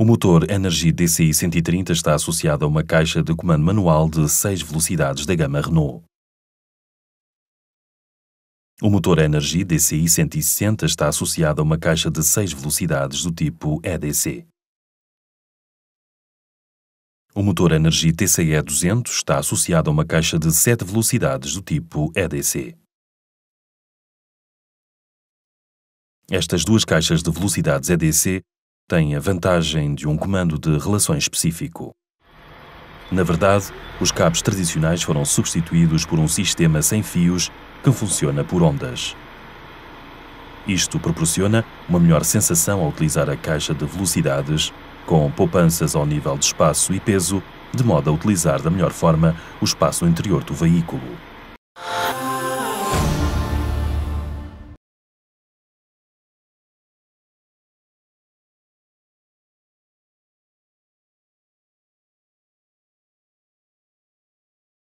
O motor Energy DCI 130 está associado a uma caixa de comando manual de 6 velocidades da gama Renault. O motor Energy DCI 160 está associado a uma caixa de 6 velocidades do tipo EDC. O motor Energy TCE 200 está associado a uma caixa de 7 velocidades do tipo EDC. Estas duas caixas de velocidades EDC tem a vantagem de um comando de relações específico. Na verdade, os cabos tradicionais foram substituídos por um sistema sem fios que funciona por ondas. Isto proporciona uma melhor sensação ao utilizar a caixa de velocidades, com poupanças ao nível de espaço e peso, de modo a utilizar da melhor forma o espaço interior do veículo.